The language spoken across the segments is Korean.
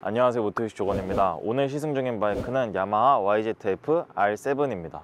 안녕하세요 모토유시 조건입니다 오늘 시승 중인 바이크는 야마하 YZF R7입니다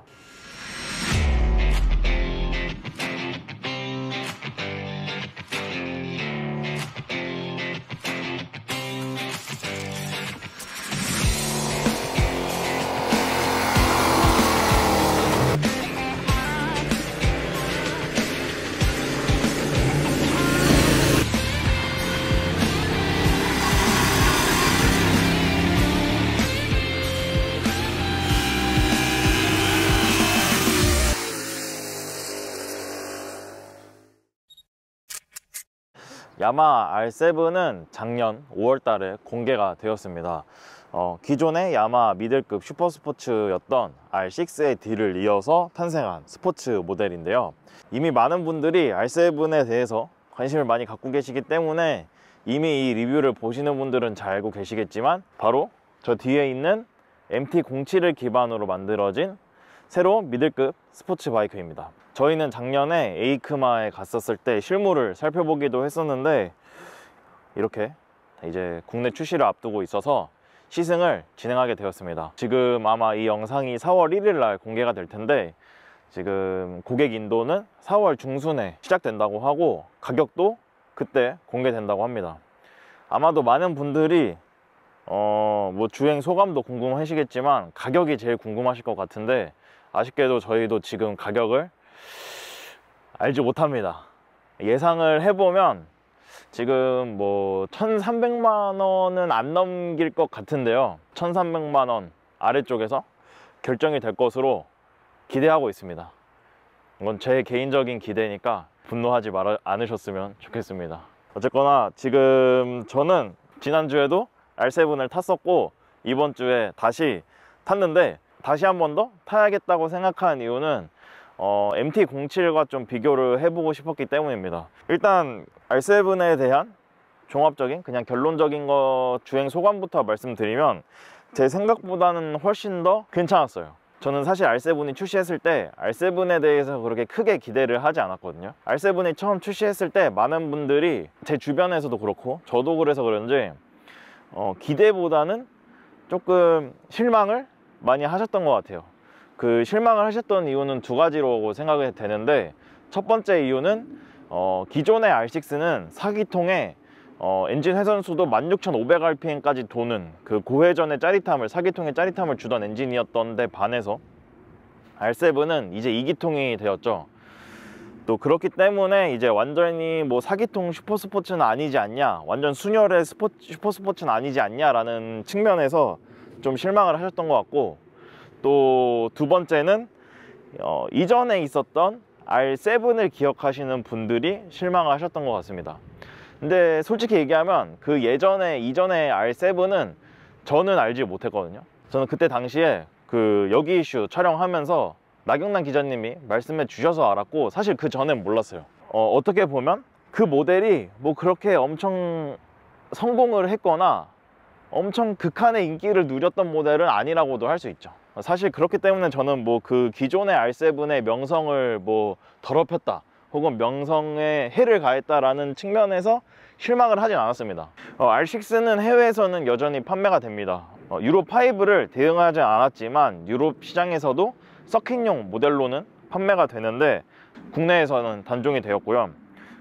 야마 R7은 작년 5월 달에 공개가 되었습니다 어, 기존의 야마 미들급 슈퍼스포츠였던 R6의 뒤를 이어서 탄생한 스포츠 모델인데요 이미 많은 분들이 R7에 대해서 관심을 많이 갖고 계시기 때문에 이미 이 리뷰를 보시는 분들은 잘 알고 계시겠지만 바로 저 뒤에 있는 MT-07을 기반으로 만들어진 새로운 미들급 스포츠 바이크입니다 저희는 작년에 에이크마에 갔었을 때 실물을 살펴보기도 했었는데 이렇게 이제 국내 출시를 앞두고 있어서 시승을 진행하게 되었습니다 지금 아마 이 영상이 4월 1일 날 공개가 될 텐데 지금 고객 인도는 4월 중순에 시작된다고 하고 가격도 그때 공개된다고 합니다 아마도 많은 분들이 어 뭐 주행 소감도 궁금하시겠지만 가격이 제일 궁금하실 것 같은데 아쉽게도 저희도 지금 가격을 알지 못합니다 예상을 해보면 지금 뭐 1300만 원은 안 넘길 것 같은데요 1300만 원 아래쪽에서 결정이 될 것으로 기대하고 있습니다 이건 제 개인적인 기대니까 분노하지 말아, 않으셨으면 좋겠습니다 어쨌거나 지금 저는 지난주에도 R7을 탔었고 이번 주에 다시 탔는데 다시 한 번 더 타야겠다고 생각한 이유는 어, MT-07과 좀 비교를 해보고 싶었기 때문입니다 일단 R7에 대한 종합적인 그냥 결론적인 거 주행 소감부터 말씀드리면 제 생각보다는 훨씬 더 괜찮았어요 저는 사실 R7이 출시했을 때 R7에 대해서 그렇게 크게 기대를 하지 않았거든요 R7이 처음 출시했을 때 많은 분들이 제 주변에서도 그렇고 저도 그래서 그런지 어, 기대보다는 조금 실망을 많이 하셨던 것 같아요 그 실망을 하셨던 이유는 두 가지로 생각이 되는데 첫 번째 이유는 어, 기존의 R6는 사기통에 어, 엔진 회전수도 16,500rpm까지 도는 그 고회전의 짜릿함을 사기통의 짜릿함을 주던 엔진이었던데 반해서 R7은 이제 2기통이 되었죠 또 그렇기 때문에 이제 완전히 뭐 사기통 슈퍼스포츠는 아니지 않냐 완전 순혈의 스포, 슈퍼스포츠는 아니지 않냐라는 측면에서 좀 실망을 하셨던 것 같고 또두 번째는 어, 이전에 있었던 R7을 기억하시는 분들이 실망하셨던 것 같습니다 근데 솔직히 얘기하면 그 예전에 이전에 R7은 저는 알지 못했거든요 저는 그때 당시에 그 여기 이슈 촬영하면서 나경란 기자님이 말씀해 주셔서 알았고 사실 그 전엔 몰랐어요 어, 어떻게 보면 그 모델이 뭐 그렇게 엄청 성공을 했거나 엄청 극한의 인기를 누렸던 모델은 아니라고도 할 수 있죠 어, 사실 그렇기 때문에 저는 뭐 그 기존의 R7의 명성을 뭐 더럽혔다 혹은 명성에 해를 가했다라는 측면에서 실망을 하진 않았습니다 어, R6는 해외에서는 여전히 판매가 됩니다 어, 유로5를 대응하지 않았지만 유럽 시장에서도 서킷용 모델로는 판매가 되는데 국내에서는 단종이 되었고요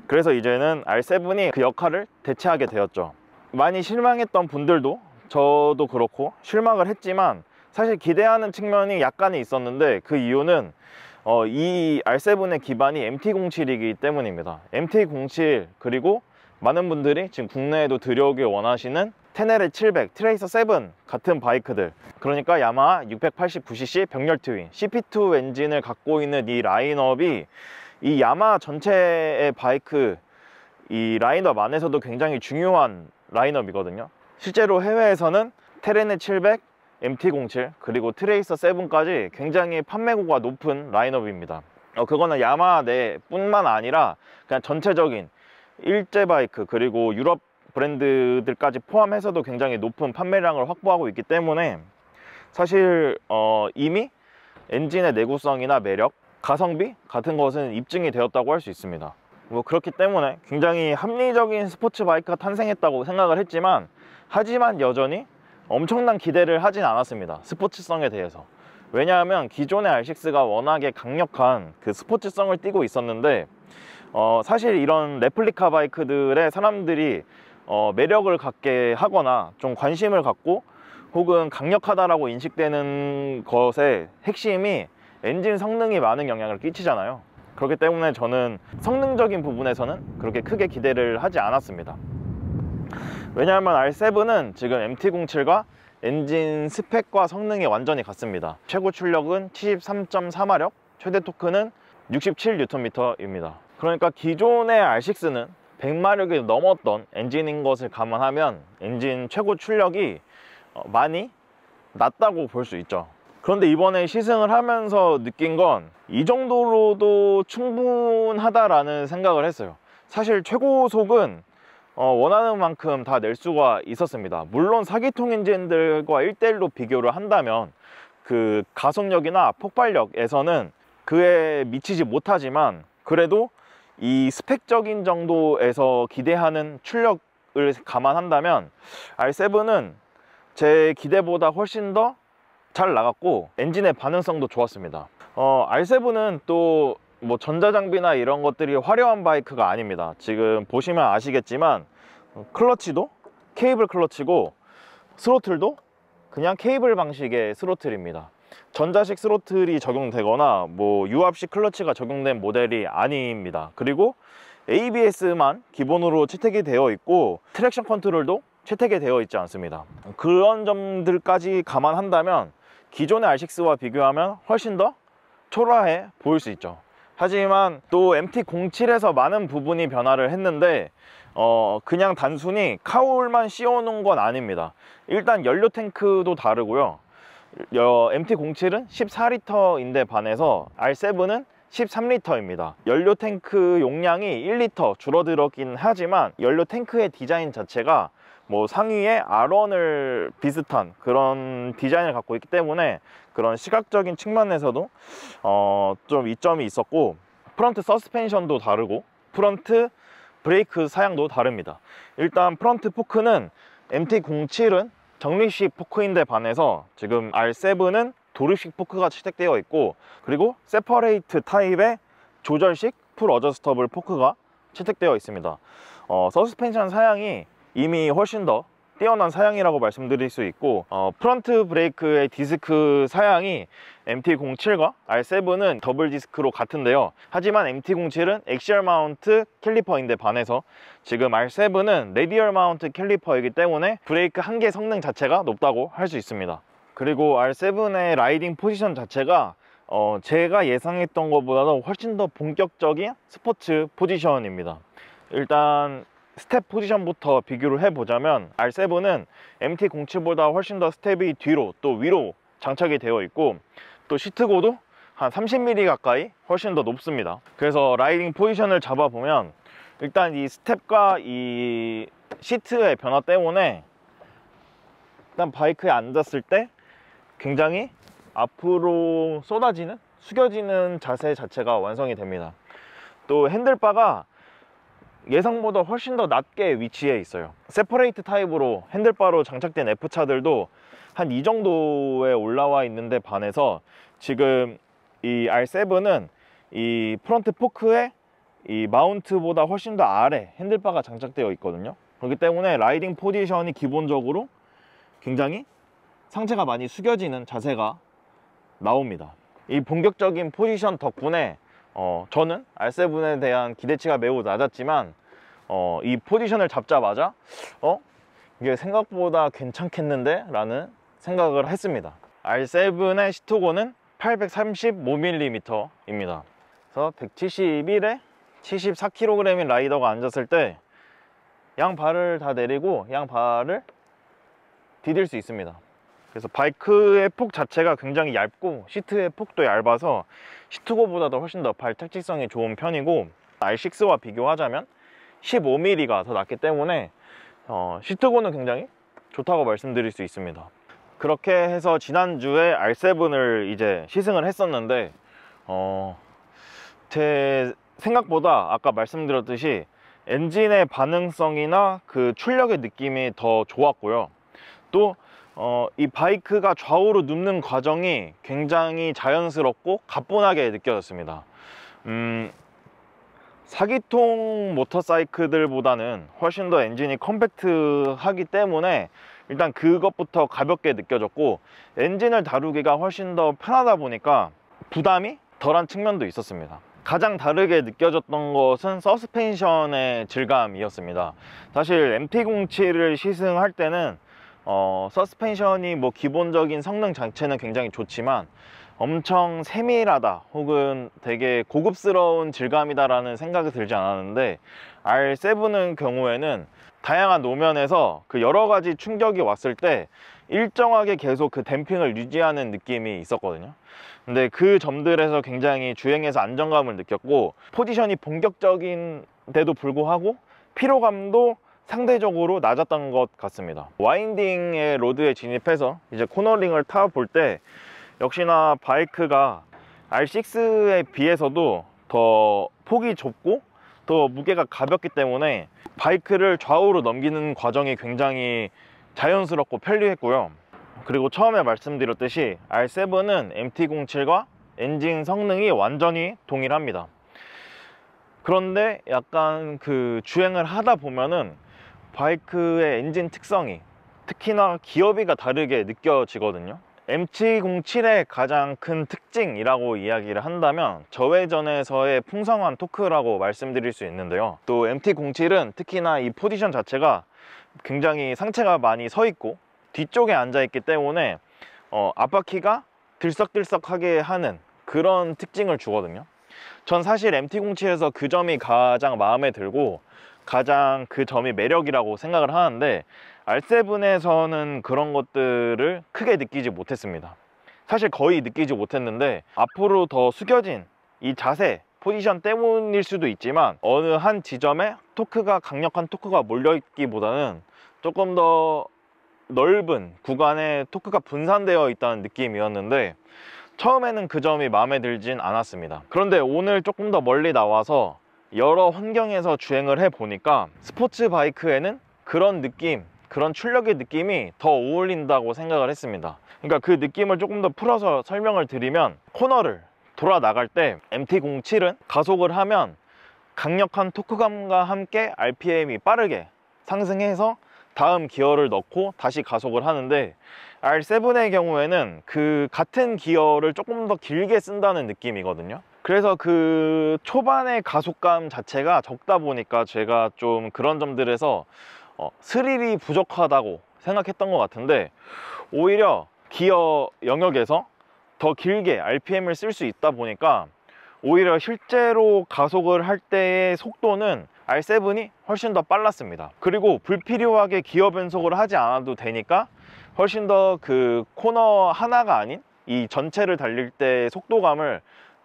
그래서 이제는 R7이 그 역할을 대체하게 되었죠 많이 실망했던 분들도 저도 그렇고 실망을 했지만 사실 기대하는 측면이 약간 있었는데 그 이유는 어, 이 R7의 기반이 MT07이기 때문입니다 MT07 그리고 많은 분들이 지금 국내에도 들여오길 원하시는 테네레 700, 트레이서 7 같은 바이크들 그러니까 야마하 689cc 병렬 트윈 CP2 엔진을 갖고 있는 이 라인업이 이 야마하 전체의 바이크 이 라인업 안에서도 굉장히 중요한 라인업이거든요 실제로 해외에서는 테레네 700, MT-07 그리고 트레이서 7까지 굉장히 판매고가 높은 라인업입니다 어, 그거는 야마하 내뿐만 아니라 그냥 전체적인 일제 바이크 그리고 유럽 브랜드들까지 포함해서도 굉장히 높은 판매량을 확보하고 있기 때문에 사실 어, 이미 엔진의 내구성이나 매력, 가성비 같은 것은 입증이 되었다고 할 수 있습니다 뭐 그렇기 때문에 굉장히 합리적인 스포츠 바이크가 탄생했다고 생각을 했지만 하지만 여전히 엄청난 기대를 하진 않았습니다 스포츠성에 대해서 왜냐하면 기존의 R6가 워낙에 강력한 그 스포츠성을 띠고 있었는데 어, 사실 이런 레플리카 바이크들의 사람들이 어, 매력을 갖게 하거나 좀 관심을 갖고 혹은 강력하다라고 인식되는 것의 핵심이 엔진 성능이 많은 영향을 끼치잖아요 그렇기 때문에 저는 성능적인 부분에서는 그렇게 크게 기대를 하지 않았습니다 왜냐하면 R7은 지금 MT-07과 엔진 스펙과 성능이 완전히 같습니다 최고 출력은 73.3마력 최대 토크는 67Nm입니다 그러니까 기존의 R6는 100마력이 넘었던 엔진인 것을 감안하면 엔진 최고 출력이 어, 많이 낮다고 볼 수 있죠 그런데 이번에 시승을 하면서 느낀 건 이 정도로도 충분하다라는 생각을 했어요 사실 최고속은 어, 원하는 만큼 다 낼 수가 있었습니다 물론 사기통 엔진들과 1대1로 비교를 한다면 그 가속력이나 폭발력에서는 그에 미치지 못하지만 그래도 이 스펙적인 정도에서 기대하는 출력을 감안한다면 R7은 제 기대보다 훨씬 더 잘 나갔고 엔진의 반응성도 좋았습니다 어, R7은 또뭐 전자장비나 이런 것들이 화려한 바이크가 아닙니다 지금 보시면 아시겠지만 클러치도 케이블 클러치고 스로틀도 그냥 케이블 방식의 스로틀입니다 전자식 스로틀이 적용되거나 뭐 유압식 클러치가 적용된 모델이 아닙니다 그리고 ABS만 기본으로 채택이 되어 있고 트랙션 컨트롤도 채택이 되어 있지 않습니다 그런 점들까지 감안한다면 기존의 R6와 비교하면 훨씬 더 초라해 보일 수 있죠 하지만 또 MT-07에서 많은 부분이 변화를 했는데 어 그냥 단순히 카울만 씌워놓은 건 아닙니다 일단 연료 탱크도 다르고요 MT-07은 14리터인데 반해서 R7은 13리터입니다 연료 탱크 용량이 1리터 줄어들었긴 하지만 연료 탱크의 디자인 자체가 뭐 상위에 R1을 비슷한 그런 디자인을 갖고 있기 때문에 그런 시각적인 측면에서도 어좀 이점이 있었고 프런트 서스펜션도 다르고 프런트 브레이크 사양도 다릅니다 일단 프런트 포크는 MT-07은 정립식 포크인데 반해서 지금 R7은 도립식 포크가 채택되어 있고 그리고 세퍼레이트 타입의 조절식 풀 어저스터블 포크가 채택되어 있습니다 어, 서스펜션 사양이 이미 훨씬 더 뛰어난 사양이라고 말씀드릴 수 있고 어, 프런트 브레이크의 디스크 사양이 MT-07과 R7은 더블 디스크로 같은데요 하지만 MT-07은 엑시 마운트 캘리퍼인데 반해서 지금 R7은 레디얼 마운트 캘리퍼이기 때문에 브레이크 한 개 성능 자체가 높다고 할 수 있습니다 그리고 R7의 라이딩 포지션 자체가 어, 제가 예상했던 것보다도 훨씬 더 본격적인 스포츠 포지션입니다 일단 스텝 포지션부터 비교를 해보자면 R7은 MT-07보다 훨씬 더 스텝이 뒤로 또 위로 장착이 되어 있고 또 시트고도 한 30mm 가까이 훨씬 더 높습니다 그래서 라이딩 포지션을 잡아보면 일단 이 스텝과 이 시트의 변화 때문에 일단 바이크에 앉았을 때 굉장히 앞으로 쏟아지는 숙여지는 자세 자체가 완성이 됩니다 또 핸들바가 예상보다 훨씬 더 낮게 위치해 있어요 세퍼레이트 타입으로 핸들바로 장착된 F차들도 한 이 정도에 올라와 있는데 반해서 지금 이 R7은 이 프론트 포크에 이 마운트보다 훨씬 더 아래 핸들바가 장착되어 있거든요 그렇기 때문에 라이딩 포지션이 기본적으로 굉장히 상체가 많이 숙여지는 자세가 나옵니다 이 본격적인 포지션 덕분에 어, 저는 R7에 대한 기대치가 매우 낮았지만 어, 이 포지션을 잡자마자 어? 이게 생각보다 괜찮겠는데? 라는 생각을 했습니다 R7의 시토고는 835mm입니다 그래서 171에 74kg인 라이더가 앉았을 때 양 발을 다 내리고 양 발을 디딜 수 있습니다 그래서 바이크의 폭 자체가 굉장히 얇고 시트의 폭도 얇아서 시트고보다도 훨씬 더 발 택직성이 좋은 편이고 R6와 비교하자면 15mm가 더 낫기 때문에 어, 시트고는 굉장히 좋다고 말씀드릴 수 있습니다 그렇게 해서 지난주에 R7을 이제 시승을 했었는데 어, 제 생각보다 아까 말씀드렸듯이 엔진의 반응성이나 그 출력의 느낌이 더 좋았고요 또 어, 이 바이크가 좌우로 눕는 과정이 굉장히 자연스럽고 가뿐하게 느껴졌습니다 음, 사기통 모터사이클들보다는 훨씬 더 엔진이 컴팩트하기 때문에 일단 그것부터 가볍게 느껴졌고 엔진을 다루기가 훨씬 더 편하다 보니까 부담이 덜한 측면도 있었습니다 가장 다르게 느껴졌던 것은 서스펜션의 질감이었습니다 사실 MT-07을 시승할 때는 어, 서스펜션이 뭐 기본적인 성능 자체는 굉장히 좋지만 엄청 세밀하다 혹은 되게 고급스러운 질감이다 라는 생각이 들지 않았는데 R7은 경우에는 다양한 노면에서 그 여러 가지 충격이 왔을 때 일정하게 계속 그 댐핑을 유지하는 느낌이 있었거든요 근데 그 점들에서 굉장히 주행에서 안정감을 느꼈고 포지션이 본격적인 데도 불구하고 피로감도 상대적으로 낮았던 것 같습니다 와인딩의 로드에 진입해서 이제 코너링을 타 볼 때 역시나 바이크가 R6에 비해서도 더 폭이 좁고 더 무게가 가볍기 때문에 바이크를 좌우로 넘기는 과정이 굉장히 자연스럽고 편리했고요 그리고 처음에 말씀드렸듯이 R7은 MT-07과 엔진 성능이 완전히 동일합니다 그런데 약간 그 주행을 하다 보면은 바이크의 엔진 특성이 특히나 기어비가 다르게 느껴지거든요 M707의 가장 큰 특징이라고 이야기를 한다면 저회전에서의 풍성한 토크라고 말씀드릴 수 있는데요 또 MT07은 특히나 이 포지션 자체가 굉장히 상체가 많이 서 있고 뒤쪽에 앉아 있기 때문에 어, 앞바퀴가 들썩들썩하게 하는 그런 특징을 주거든요 전 사실 MT07에서 그 점이 가장 마음에 들고 가장 그 점이 매력이라고 생각을 하는데 R7에서는 그런 것들을 크게 느끼지 못했습니다 사실 거의 느끼지 못했는데 앞으로 더 숙여진 이 자세 포지션 때문일 수도 있지만 어느 한 지점에 토크가 강력한 토크가 몰려있기보다는 조금 더 넓은 구간에 토크가 분산되어 있다는 느낌이었는데 처음에는 그 점이 마음에 들진 않았습니다 그런데 오늘 조금 더 멀리 나와서 여러 환경에서 주행을 해보니까 스포츠 바이크에는 그런 느낌 그런 출력의 느낌이 더 어울린다고 생각을 했습니다 그러니까 그 느낌을 조금 더 풀어서 설명을 드리면 코너를 돌아 나갈 때 MT-07은 가속을 하면 강력한 토크감과 함께 RPM이 빠르게 상승해서 다음 기어를 넣고 다시 가속을 하는데 R7의 경우에는 그 같은 기어를 조금 더 길게 쓴다는 느낌이거든요 그래서 그 초반의 가속감 자체가 적다 보니까 제가 좀 그런 점들에서 어, 스릴이 부족하다고 생각했던 것 같은데 오히려 기어 영역에서 더 길게 RPM을 쓸 수 있다 보니까 오히려 실제로 가속을 할 때의 속도는 R7이 훨씬 더 빨랐습니다 그리고 불필요하게 기어 변속을 하지 않아도 되니까 훨씬 더 그 코너 하나가 아닌 이 전체를 달릴 때 속도감을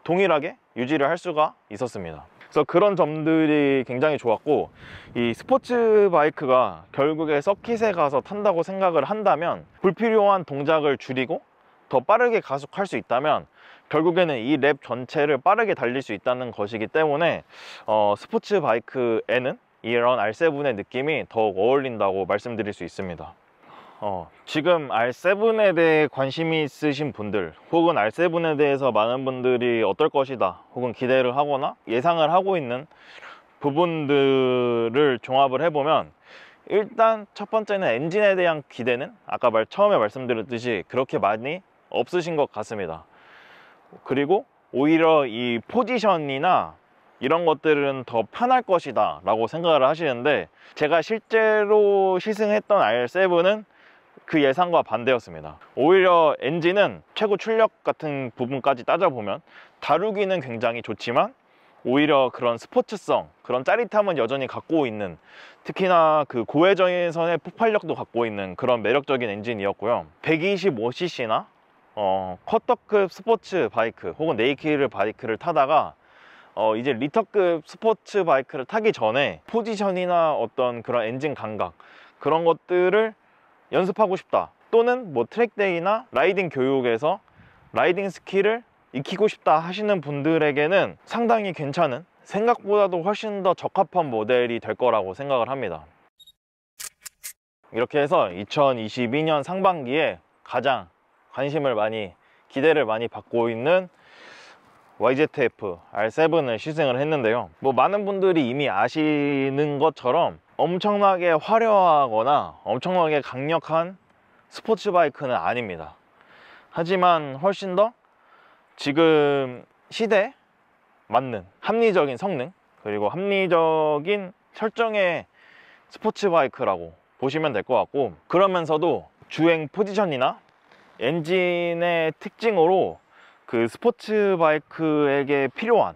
동일하게 유지를 할 수가 있었습니다 그래서 그런 점들이 굉장히 좋았고 이 스포츠 바이크가 결국에 서킷에 가서 탄다고 생각을 한다면 불필요한 동작을 줄이고 더 빠르게 가속할 수 있다면 결국에는 이 랩 전체를 빠르게 달릴 수 있다는 것이기 때문에 어, 스포츠 바이크에는 이런 R7의 느낌이 더욱 어울린다고 말씀드릴 수 있습니다 어, 지금 R7에 대해 관심이 있으신 분들 혹은 R7에 대해서 많은 분들이 어떨 것이다 혹은 기대를 하거나 예상을 하고 있는 부분들을 종합을 해보면 일단 첫 번째는 엔진에 대한 기대는 아까 말 처음에 말씀드렸듯이 그렇게 많이 없으신 것 같습니다 그리고 오히려 이 포지션이나 이런 것들은 더 편할 것이다 라고 생각을 하시는데 제가 실제로 시승했던 R7은 그 예상과 반대였습니다 오히려 엔진은 최고 출력 같은 부분까지 따져보면 다루기는 굉장히 좋지만 오히려 그런 스포츠성 그런 짜릿함은 여전히 갖고 있는 특히나 그 고회전선의 폭발력도 갖고 있는 그런 매력적인 엔진이었고요 125cc나 어, 커터급 스포츠 바이크 혹은 네이키를 바이크를 타다가 어, 이제 리터급 스포츠 바이크를 타기 전에 포지션이나 어떤 그런 엔진 감각 그런 것들을 연습하고 싶다 또는 뭐 트랙데이나 라이딩 교육에서 라이딩 스킬을 익히고 싶다 하시는 분들에게는 상당히 괜찮은 생각보다도 훨씬 더 적합한 모델이 될 거라고 생각을 합니다 이렇게 해서 2022년 상반기에 가장 관심을 많이 기대를 많이 받고 있는 YZF R7을 시승을 했는데요 뭐 많은 분들이 이미 아시는 것처럼 엄청나게 화려하거나 엄청나게 강력한 스포츠 바이크는 아닙니다 하지만 훨씬 더 지금 시대에 맞는 합리적인 성능 그리고 합리적인 설정의 스포츠 바이크라고 보시면 될 것 같고 그러면서도 주행 포지션이나 엔진의 특징으로 그 스포츠 바이크에게 필요한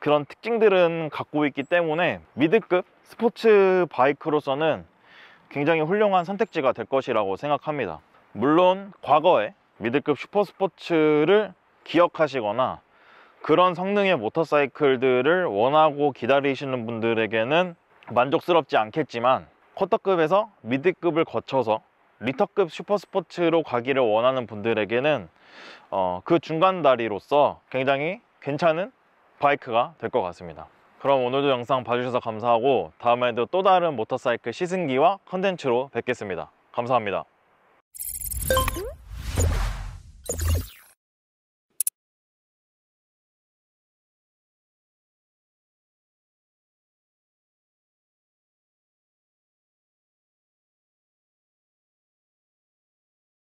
그런 특징들은 갖고 있기 때문에 미드급 스포츠 바이크로서는 굉장히 훌륭한 선택지가 될 것이라고 생각합니다 물론 과거에 미드급 슈퍼스포츠를 기억하시거나 그런 성능의 모터사이클들을 원하고 기다리시는 분들에게는 만족스럽지 않겠지만 쿼터급에서 미드급을 거쳐서 리터급 슈퍼스포츠로 가기를 원하는 분들에게는 어, 그 중간 다리로서 굉장히 괜찮은 바이크가 될 것 같습니다 그럼 오늘도 영상 봐주셔서 감사하고 다음에도 또 다른 모터사이클 시승기와 컨텐츠로 뵙겠습니다. 감사합니다.